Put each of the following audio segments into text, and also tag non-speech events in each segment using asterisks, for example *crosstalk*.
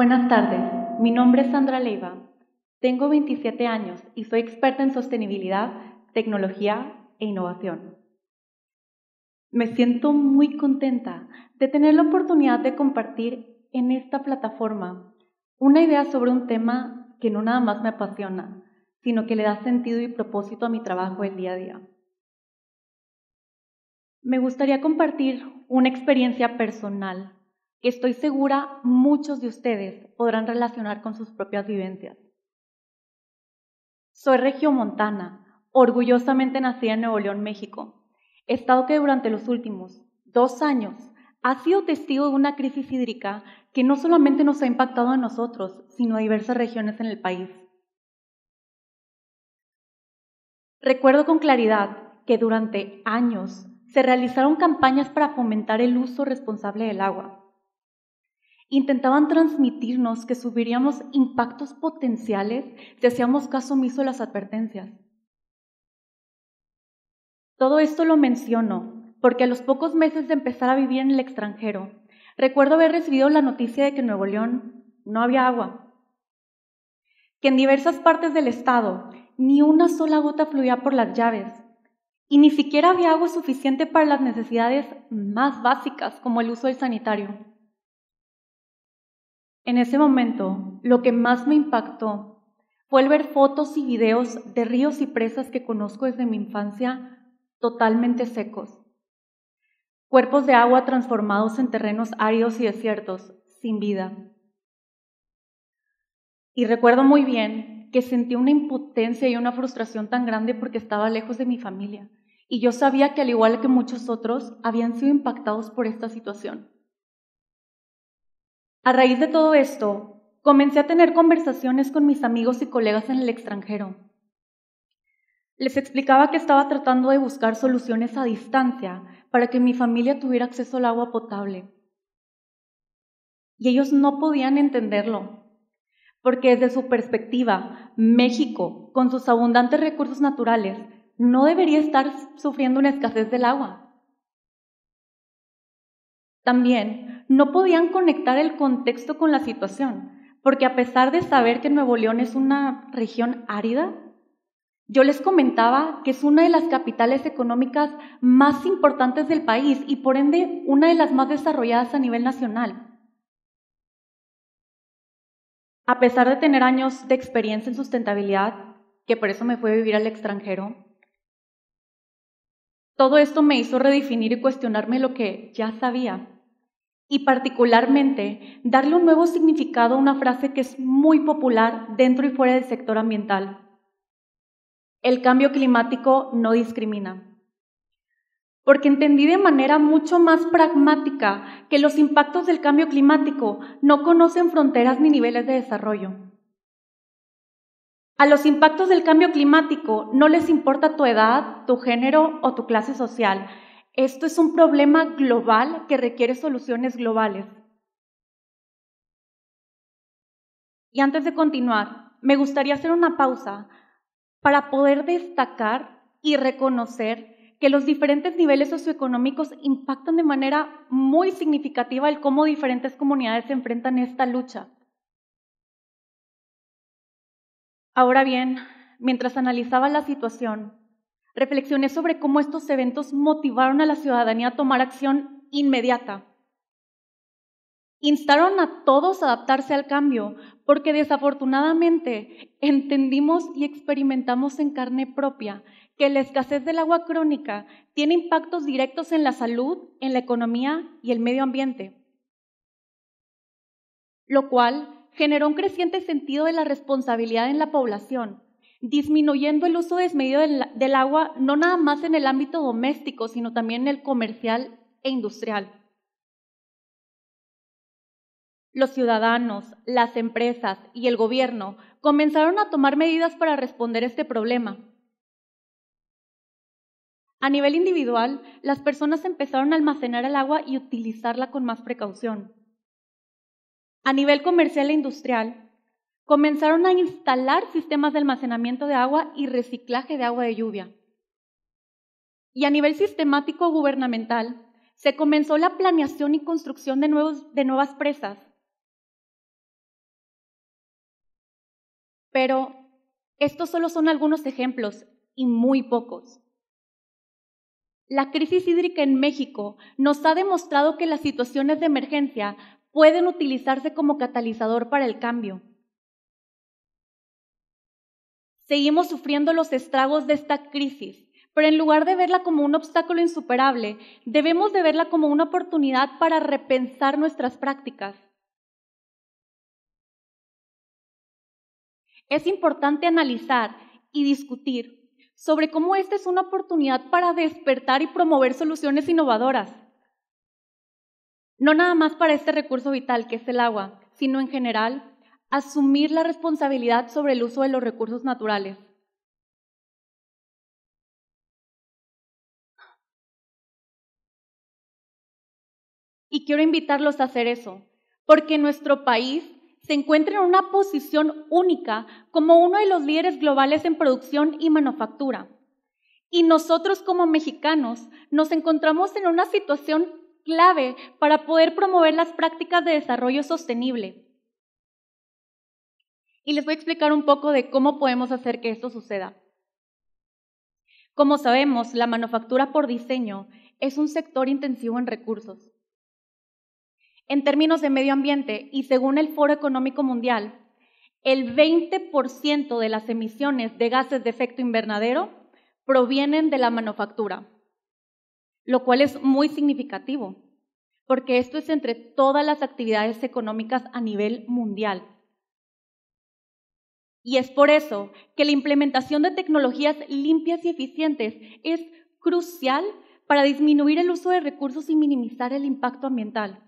Buenas tardes, mi nombre es Sandra Leiva. Tengo 27 años y soy experta en sostenibilidad, tecnología e innovación. Me siento muy contenta de tener la oportunidad de compartir en esta plataforma una idea sobre un tema que no nada más me apasiona, sino que le da sentido y propósito a mi trabajo el día a día. Me gustaría compartir una experiencia personal que estoy segura muchos de ustedes podrán relacionar con sus propias vivencias. Soy Montana, orgullosamente nacida en Nuevo León, México, estado que durante los últimos dos años ha sido testigo de una crisis hídrica que no solamente nos ha impactado a nosotros, sino a diversas regiones en el país. Recuerdo con claridad que durante años se realizaron campañas para fomentar el uso responsable del agua, Intentaban transmitirnos que subiríamos impactos potenciales si hacíamos caso omiso a las advertencias. Todo esto lo menciono porque a los pocos meses de empezar a vivir en el extranjero, recuerdo haber recibido la noticia de que en Nuevo León no había agua, que en diversas partes del estado ni una sola gota fluía por las llaves, y ni siquiera había agua suficiente para las necesidades más básicas como el uso del sanitario. En ese momento, lo que más me impactó fue el ver fotos y videos de ríos y presas que conozco desde mi infancia totalmente secos. Cuerpos de agua transformados en terrenos áridos y desiertos, sin vida. Y recuerdo muy bien que sentí una impotencia y una frustración tan grande porque estaba lejos de mi familia. Y yo sabía que al igual que muchos otros, habían sido impactados por esta situación. A raíz de todo esto, comencé a tener conversaciones con mis amigos y colegas en el extranjero. Les explicaba que estaba tratando de buscar soluciones a distancia para que mi familia tuviera acceso al agua potable. Y ellos no podían entenderlo, porque desde su perspectiva, México, con sus abundantes recursos naturales, no debería estar sufriendo una escasez del agua. También no podían conectar el contexto con la situación, porque a pesar de saber que Nuevo León es una región árida, yo les comentaba que es una de las capitales económicas más importantes del país y por ende una de las más desarrolladas a nivel nacional. A pesar de tener años de experiencia en sustentabilidad, que por eso me fue a vivir al extranjero, todo esto me hizo redefinir y cuestionarme lo que ya sabía y particularmente darle un nuevo significado a una frase que es muy popular dentro y fuera del sector ambiental. El cambio climático no discrimina porque entendí de manera mucho más pragmática que los impactos del cambio climático no conocen fronteras ni niveles de desarrollo. A los impactos del cambio climático no les importa tu edad, tu género o tu clase social, esto es un problema global que requiere soluciones globales. Y antes de continuar, me gustaría hacer una pausa para poder destacar y reconocer que los diferentes niveles socioeconómicos impactan de manera muy significativa el cómo diferentes comunidades se enfrentan a esta lucha. Ahora bien, mientras analizaba la situación, Reflexioné sobre cómo estos eventos motivaron a la ciudadanía a tomar acción inmediata. Instaron a todos a adaptarse al cambio, porque desafortunadamente entendimos y experimentamos en carne propia que la escasez del agua crónica tiene impactos directos en la salud, en la economía y el medio ambiente, lo cual generó un creciente sentido de la responsabilidad en la población, disminuyendo el uso desmedido del, agua, no nada más en el ámbito doméstico, sino también en el comercial e industrial. Los ciudadanos, las empresas y el gobierno comenzaron a tomar medidas para responder este problema. A nivel individual, las personas empezaron a almacenar el agua y utilizarla con más precaución. A nivel comercial e industrial, comenzaron a instalar sistemas de almacenamiento de agua y reciclaje de agua de lluvia. Y a nivel sistemático gubernamental, se comenzó la planeación y construcción de, nuevos, de nuevas presas. Pero estos solo son algunos ejemplos y muy pocos. La crisis hídrica en México nos ha demostrado que las situaciones de emergencia pueden utilizarse como catalizador para el cambio Seguimos sufriendo los estragos de esta crisis, pero en lugar de verla como un obstáculo insuperable, debemos de verla como una oportunidad para repensar nuestras prácticas. Es importante analizar y discutir sobre cómo esta es una oportunidad para despertar y promover soluciones innovadoras. No nada más para este recurso vital que es el agua, sino en general asumir la responsabilidad sobre el uso de los recursos naturales. Y quiero invitarlos a hacer eso, porque nuestro país se encuentra en una posición única como uno de los líderes globales en producción y manufactura. Y nosotros como mexicanos nos encontramos en una situación clave para poder promover las prácticas de desarrollo sostenible y les voy a explicar un poco de cómo podemos hacer que esto suceda. Como sabemos, la manufactura por diseño es un sector intensivo en recursos. En términos de medio ambiente, y según el Foro Económico Mundial, el 20% de las emisiones de gases de efecto invernadero provienen de la manufactura, lo cual es muy significativo, porque esto es entre todas las actividades económicas a nivel mundial. Y es por eso que la implementación de tecnologías limpias y eficientes es crucial para disminuir el uso de recursos y minimizar el impacto ambiental.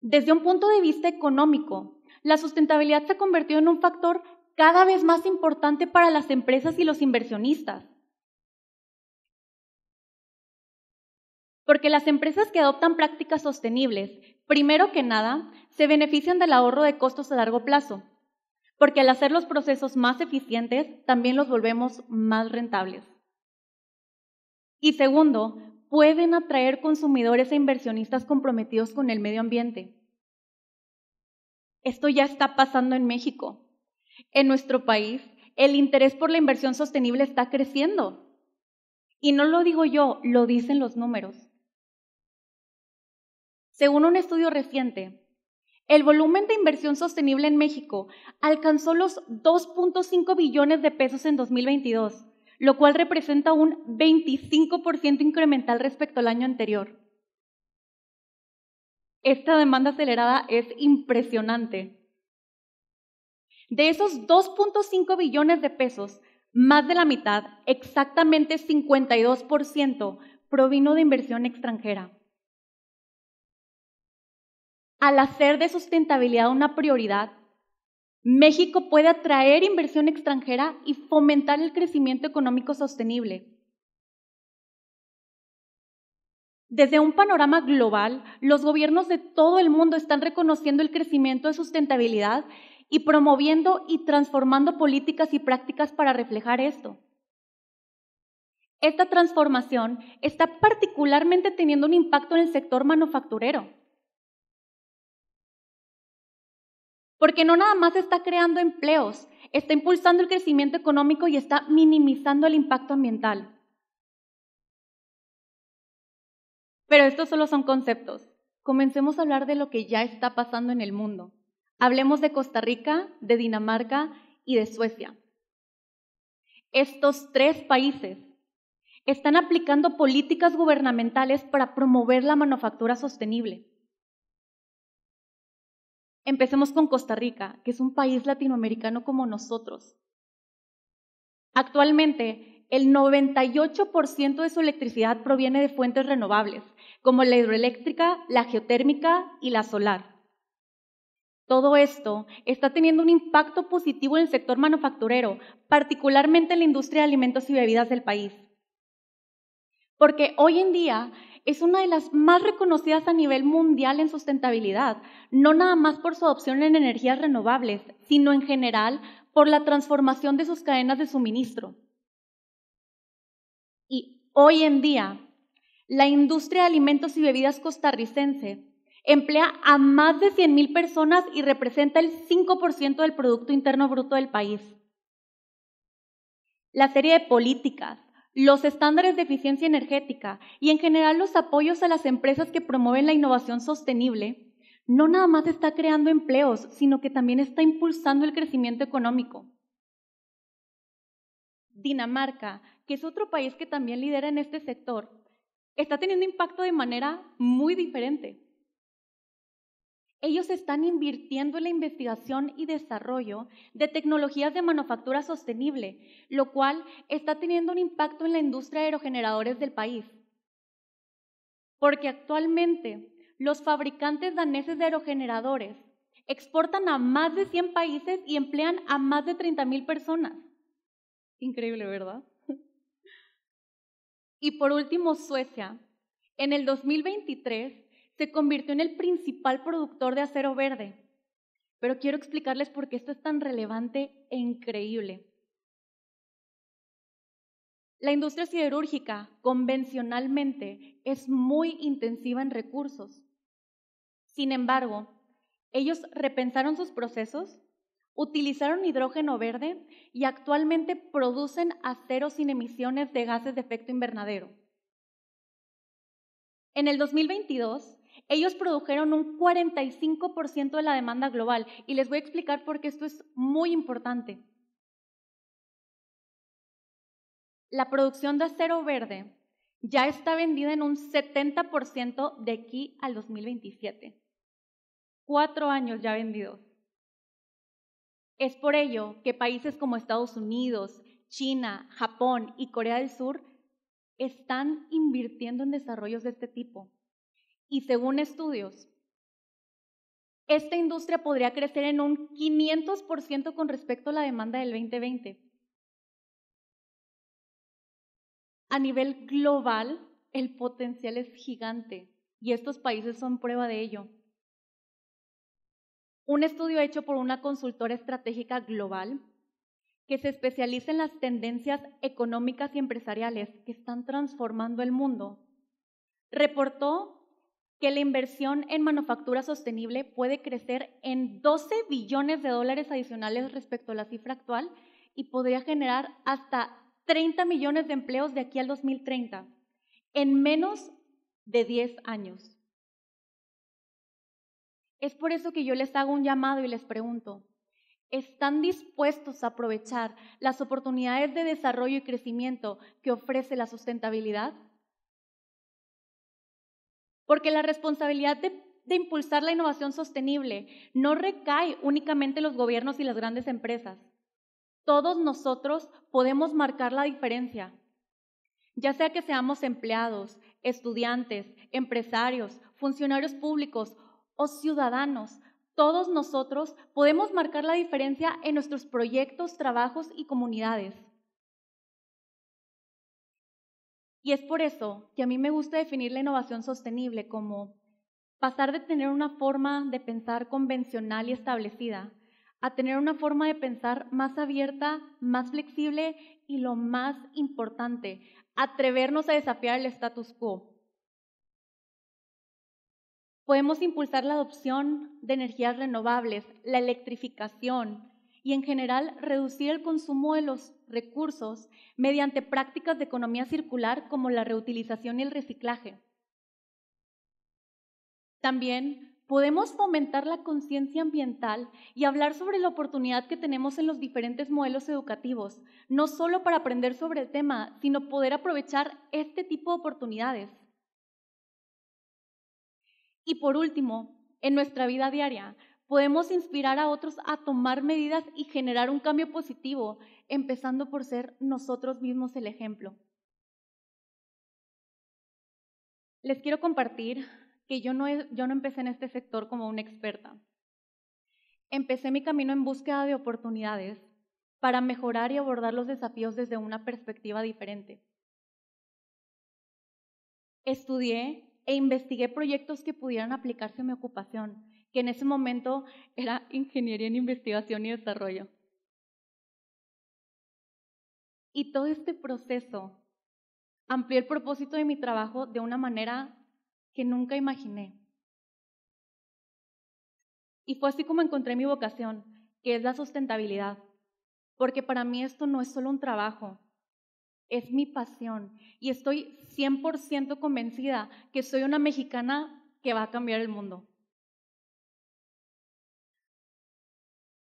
Desde un punto de vista económico, la sustentabilidad se ha en un factor cada vez más importante para las empresas y los inversionistas. porque las empresas que adoptan prácticas sostenibles, primero que nada, se benefician del ahorro de costos a largo plazo, porque al hacer los procesos más eficientes, también los volvemos más rentables. Y segundo, pueden atraer consumidores e inversionistas comprometidos con el medio ambiente. Esto ya está pasando en México. En nuestro país, el interés por la inversión sostenible está creciendo. Y no lo digo yo, lo dicen los números. Según un estudio reciente, el volumen de inversión sostenible en México alcanzó los 2.5 billones de pesos en 2022, lo cual representa un 25% incremental respecto al año anterior. Esta demanda acelerada es impresionante. De esos 2.5 billones de pesos, más de la mitad, exactamente 52%, provino de inversión extranjera al hacer de sustentabilidad una prioridad, México puede atraer inversión extranjera y fomentar el crecimiento económico sostenible. Desde un panorama global, los gobiernos de todo el mundo están reconociendo el crecimiento de sustentabilidad y promoviendo y transformando políticas y prácticas para reflejar esto. Esta transformación está particularmente teniendo un impacto en el sector manufacturero, Porque no nada más está creando empleos, está impulsando el crecimiento económico y está minimizando el impacto ambiental. Pero estos solo son conceptos. Comencemos a hablar de lo que ya está pasando en el mundo. Hablemos de Costa Rica, de Dinamarca y de Suecia. Estos tres países están aplicando políticas gubernamentales para promover la manufactura sostenible. Empecemos con Costa Rica, que es un país latinoamericano como nosotros. Actualmente, el 98% de su electricidad proviene de fuentes renovables, como la hidroeléctrica, la geotérmica y la solar. Todo esto está teniendo un impacto positivo en el sector manufacturero, particularmente en la industria de alimentos y bebidas del país. Porque hoy en día es una de las más reconocidas a nivel mundial en sustentabilidad, no nada más por su adopción en energías renovables, sino en general por la transformación de sus cadenas de suministro. Y hoy en día, la industria de alimentos y bebidas costarricense emplea a más de 100.000 personas y representa el 5% del Producto Interno Bruto del país. La serie de políticas, los estándares de eficiencia energética y en general los apoyos a las empresas que promueven la innovación sostenible, no nada más está creando empleos, sino que también está impulsando el crecimiento económico. Dinamarca, que es otro país que también lidera en este sector, está teniendo impacto de manera muy diferente. Ellos están invirtiendo en la investigación y desarrollo de tecnologías de manufactura sostenible, lo cual está teniendo un impacto en la industria de aerogeneradores del país. Porque actualmente los fabricantes daneses de aerogeneradores exportan a más de 100 países y emplean a más de 30.000 personas. Increíble, ¿verdad? *laughs* Y por último, Suecia. En el 2023 se convirtió en el principal productor de acero verde. Pero quiero explicarles por qué esto es tan relevante e increíble. La industria siderúrgica convencionalmente es muy intensiva en recursos. Sin embargo, ellos repensaron sus procesos, utilizaron hidrógeno verde y actualmente producen acero sin emisiones de gases de efecto invernadero. En el 2022, ellos produjeron un 45% de la demanda global y les voy a explicar por qué esto es muy importante. La producción de acero verde ya está vendida en un 70% de aquí al 2027. Cuatro años ya vendidos. Es por ello que países como Estados Unidos, China, Japón y Corea del Sur están invirtiendo en desarrollos de este tipo. Y según estudios, esta industria podría crecer en un 500% con respecto a la demanda del 2020. A nivel global, el potencial es gigante y estos países son prueba de ello. Un estudio hecho por una consultora estratégica global que se especializa en las tendencias económicas y empresariales que están transformando el mundo, reportó que la inversión en manufactura sostenible puede crecer en 12 billones de dólares adicionales respecto a la cifra actual y podría generar hasta 30 millones de empleos de aquí al 2030, en menos de 10 años. Es por eso que yo les hago un llamado y les pregunto, ¿están dispuestos a aprovechar las oportunidades de desarrollo y crecimiento que ofrece la sustentabilidad? porque la responsabilidad de, impulsar la innovación sostenible no recae únicamente en los gobiernos y las grandes empresas. Todos nosotros podemos marcar la diferencia, ya sea que seamos empleados, estudiantes, empresarios, funcionarios públicos o ciudadanos, todos nosotros podemos marcar la diferencia en nuestros proyectos, trabajos y comunidades. Y es por eso que a mí me gusta definir la innovación sostenible como pasar de tener una forma de pensar convencional y establecida a tener una forma de pensar más abierta, más flexible y lo más importante, atrevernos a desafiar el status quo. Podemos impulsar la adopción de energías renovables, la electrificación, y en general reducir el consumo de los recursos mediante prácticas de economía circular como la reutilización y el reciclaje. También podemos fomentar la conciencia ambiental y hablar sobre la oportunidad que tenemos en los diferentes modelos educativos, no solo para aprender sobre el tema, sino poder aprovechar este tipo de oportunidades. Y por último, en nuestra vida diaria, podemos inspirar a otros a tomar medidas y generar un cambio positivo, empezando por ser nosotros mismos el ejemplo. Les quiero compartir que yo no, empecé en este sector como una experta. Empecé mi camino en búsqueda de oportunidades para mejorar y abordar los desafíos desde una perspectiva diferente. Estudié e investigué proyectos que pudieran aplicarse a mi ocupación que en ese momento era ingeniería en investigación y desarrollo. Y todo este proceso amplió el propósito de mi trabajo de una manera que nunca imaginé. Y fue así como encontré mi vocación, que es la sustentabilidad, porque para mí esto no es solo un trabajo, es mi pasión. Y estoy 100% convencida que soy una mexicana que va a cambiar el mundo.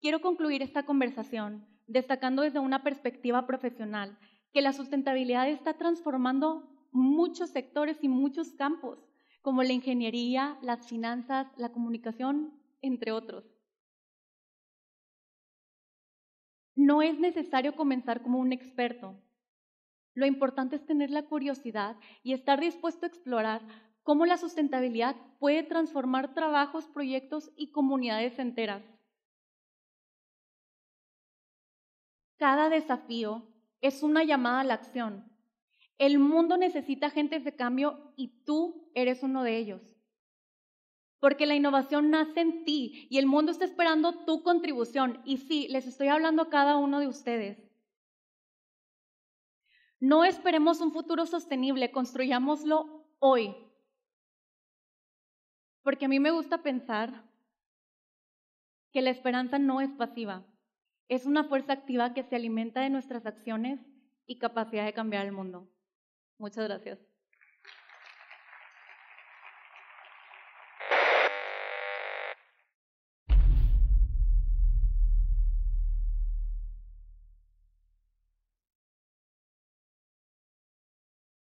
Quiero concluir esta conversación destacando desde una perspectiva profesional que la sustentabilidad está transformando muchos sectores y muchos campos, como la ingeniería, las finanzas, la comunicación, entre otros. No es necesario comenzar como un experto. Lo importante es tener la curiosidad y estar dispuesto a explorar cómo la sustentabilidad puede transformar trabajos, proyectos y comunidades enteras. Cada desafío es una llamada a la acción. El mundo necesita gente de cambio y tú eres uno de ellos. Porque la innovación nace en ti y el mundo está esperando tu contribución. Y sí, les estoy hablando a cada uno de ustedes. No esperemos un futuro sostenible, construyámoslo hoy. Porque a mí me gusta pensar que la esperanza no es pasiva. Es una fuerza activa que se alimenta de nuestras acciones y capacidad de cambiar el mundo. Muchas gracias.